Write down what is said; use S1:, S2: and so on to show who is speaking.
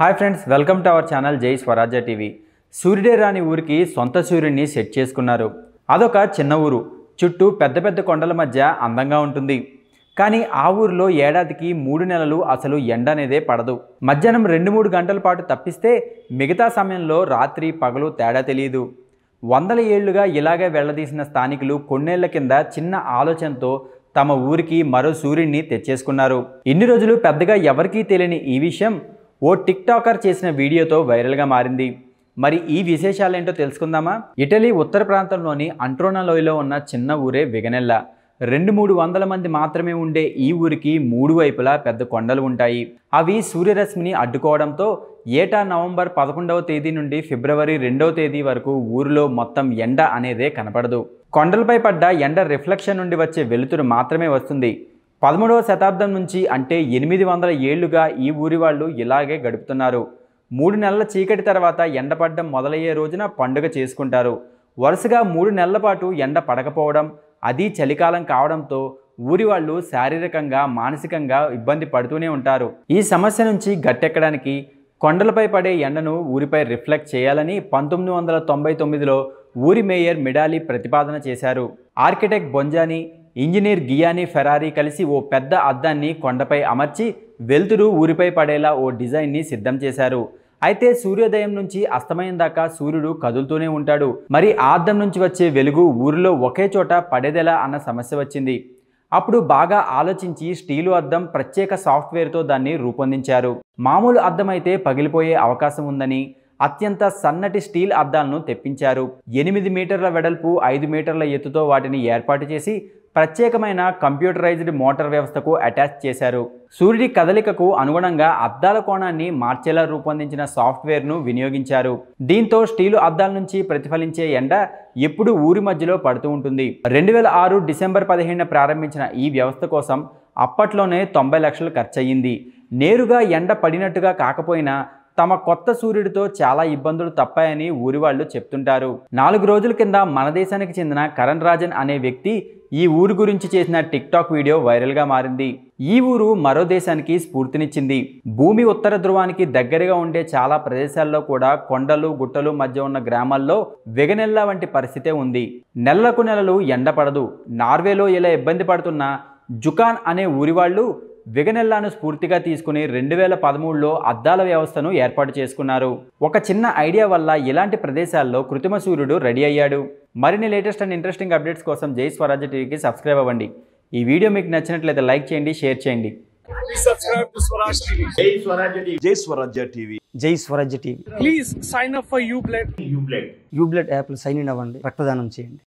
S1: hi friends welcome to our channel Jai Swaraja TV సూర్యుడే రాని ఊరికి సొంత సూర్యుడిని సెట్ చేసుకున్నారు అదొక చిన్న ఊరు చుట్టూ పెద్ద పెద్ద కొండల మధ్య అందంగా ఉంటుంది కానీ ఆ ఊరిలో ఏడాదికి మూడు నెలలు అసలు ఎండ అనేదే పడదు మధ్యాహ్నం రెండు మూడు గంటల పాటు తప్పిస్తే మిగతా సమయంలో రాత్రి పగలు తేడా తెలియదు వందల ఏళ్లుగా ఇలాగే వెళ్లదీసిన స్థానికులు కొన్నేళ్ల కింద చిన్న ఆలోచనతో తమ ఊరికి మరో సూర్యుడిని తెచ్చేసుకున్నారు ఇన్ని రోజులు పెద్దగా ఎవరికీ తెలియని ఈ విషయం ఓ టిక్ టాకర్ చేసిన వీడియోతో వైరల్గా మారింది మరి ఈ విశేషాలేంటో తెలుసుకుందామా ఇటలీ ఉత్తర ప్రాంతంలోని అంట్రోనలోయలో లోయలో ఉన్న చిన్న ఊరే విగనెల్ల రెండు మూడు వందల మంది మాత్రమే ఉండే ఈ ఊరికి మూడు వైపులా పెద్ద కొండలు ఉంటాయి అవి సూర్యరశ్మిని అడ్డుకోవడంతో ఏటా నవంబర్ పదకొండవ తేదీ నుండి ఫిబ్రవరి రెండవ తేదీ వరకు ఊరిలో మొత్తం ఎండ అనేదే కనపడదు కొండలపై పడ్డ ఎండ రిఫ్లెక్షన్ నుండి వచ్చే వెలుతురు మాత్రమే వస్తుంది పదమూడవ శతాబ్దం నుంచి అంటే ఎనిమిది వందల ఏళ్లుగా ఈ ఊరి వాళ్ళు ఇలాగే గడుపుతున్నారు మూడు నెలల చీకటి తర్వాత ఎండపడ్డం మొదలయ్యే రోజున పండుగ చేసుకుంటారు వరుసగా మూడు నెలల పాటు ఎండ పడకపోవడం అది చలికాలం కావడంతో ఊరి వాళ్ళు శారీరకంగా మానసికంగా ఇబ్బంది పడుతూనే ఉంటారు ఈ సమస్య నుంచి గట్టెక్కడానికి కొండలపై పడే ఎండను ఊరిపై రిఫ్లెక్ట్ చేయాలని పంతొమ్మిది వందల తొంభై తొమ్మిదిలో ఊరి మేయర్ మిడాలి ప్రతిపాదన చేశారు ఆర్కిటెక్ట్ బొంజాని ఇంజనీర్ గియానీ ఫెరారీ కలిసి ఓ పెద్ద అద్దాన్ని కొండపై అమర్చి వెలుతురు ఊరిపై పడేలా ఓ డిజైన్ని సిద్ధం చేశారు అయితే సూర్యోదయం నుంచి అస్తమయం దాకా సూర్యుడు కదులుతూనే ఉంటాడు మరి అద్దం నుంచి వచ్చే వెలుగు ఊరిలో ఒకే చోట పడేదెలా అన్న సమస్య వచ్చింది అప్పుడు బాగా ఆలోచించి స్టీలు అద్దం ప్రత్యేక సాఫ్ట్వేర్తో దాన్ని రూపొందించారు మామూలు అద్దం అయితే పగిలిపోయే అవకాశం ఉందని అత్యంత సన్నటి స్టీల్ అద్దాలను తెప్పించారు ఎనిమిది మీటర్ల వెడల్పు ఐదు మీటర్ల ఎత్తుతో వాటిని ఏర్పాటు చేసి ప్రత్యేకమైన కంప్యూటరైజ్డ్ మోటార్ వ్యవస్థకు అటాచ్ చేశారు సూర్యుడి కదలికకు అనుగుణంగా అద్దాల కోణాన్ని మార్చేలా రూపొందించిన సాఫ్ట్వేర్ను వినియోగించారు దీంతో స్టీలు అద్దాల నుంచి ప్రతిఫలించే ఎండ ఎప్పుడు ఊరి మధ్యలో పడుతూ ఉంటుంది రెండు వేల ఆరు డిసెంబర్ పదిహేను ప్రారంభించిన ఈ వ్యవస్థ కోసం అప్పట్లోనే తొంభై లక్షలు ఖర్చయింది నేరుగా ఎండ పడినట్టుగా కాకపోయినా తమ కొత్త సూర్యుడితో చాలా ఇబ్బందులు తప్పాయని ఊరి వాళ్ళు చెప్తుంటారు నాలుగు రోజుల కింద మన దేశానికి చెందిన కరణ్ రాజన్ అనే వ్యక్తి ఈ ఊరు గురించి చేసిన టిక్టాక్ వీడియో వైరల్గా మారింది ఈ ఊరు మరో దేశానికి స్ఫూర్తినిచ్చింది భూమి ఉత్తర ధ్రువానికి దగ్గరగా ఉండే చాలా ప్రదేశాల్లో కూడా కొండలు గుట్టలు మధ్య ఉన్న గ్రామాల్లో వెగనెల్ల వంటి పరిస్థితే ఉంది నెలలకు నెలలు ఎండపడదు నార్వేలో ఇలా ఇబ్బంది పడుతున్న జుకాన్ అనే ఊరి వాళ్ళు వెగనెల్లాను స్ఫూర్తిగా తీసుకుని రెండు వేల పదమూడులో అద్దాల వ్యవస్థను ఏర్పాటు చేసుకున్నారు ఒక చిన్న ఐడియా వల్ల ఇలాంటి ప్రదేశాల్లో కృత్రిమ సూర్యుడు రెడీ అయ్యాడు మరిన్ని లేటెస్ట్ అండ్ ఇంట్రెస్టింగ్ అప్డేట్స్ కోసం జై స్వరాజ్య టీవీకి సబ్స్క్రైబ్ అవ్వండి ఈ వీడియో మీకు నచ్చినట్లయితే లైక్ చేయండి షేర్ చేయండి జై subscribe TV Jai Swarajya TV please sign up for U blood U blood U blood app sign in అవ్వండి రక్తదానం చేయండి